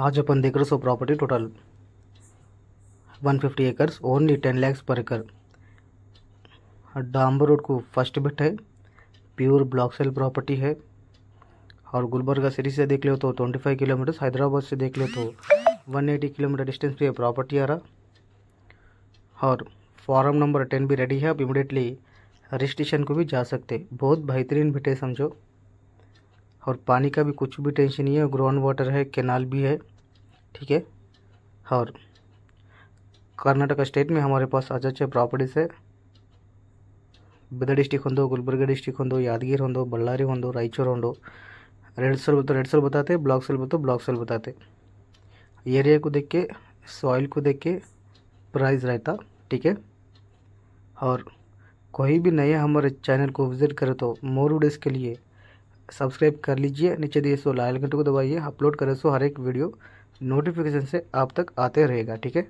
आज अपन देख रहे so property total 150 fifty acres only ten lakhs per acre डांबर रोड को फर्स्ट बिट है प्योर ब्लॉक सेल प्रॉपर्टी है और गुलबर्गा सिटी से देख ले तो 25 किलोमीटर्स हैदराबाद से देख ले तो 180 किलोमीटर डिस्टेंस पे प्रॉपर्टी आ रहा और फॉर्म नंबर टेन भी रेडी है आप इमिडिएटली रजिस्ट्रेशन को भी जा सकते बहुत बेहतरीन बिट है समझो और पानी का भी कुछ भी टेंशन नहीं है ग्राउंड वाटर है कैनाल भी है ठीक है और कर्नाटक स्टेट में हमारे पास अच्छे अच्छे प्रॉपर्टीज़ है ಬೀದರ್ डिस्ट्रिक्ट दो गुलबर्गा डिस्ट्रिक्ट हों दो यादगीर हों दो हों दो रायचूर हों दो रेड सेल बोलते रेड सेल बताते ब्लॉक सेल बोलते ब्लॉक सेल बताते एरिया को देख के सॉइल को देख के प्राइस रहता ठीक है और कोई भी नए हमारे चैनल को विज़िट करे तो मोर वीडियोज़ के लिए सब्सक्राइब कर लीजिए नीचे दिए सो लाल घंटे को दबाइए अपलोड करें सो हर एक वीडियो नोटिफिकेशन से आप तक आते रहेगा ठीक है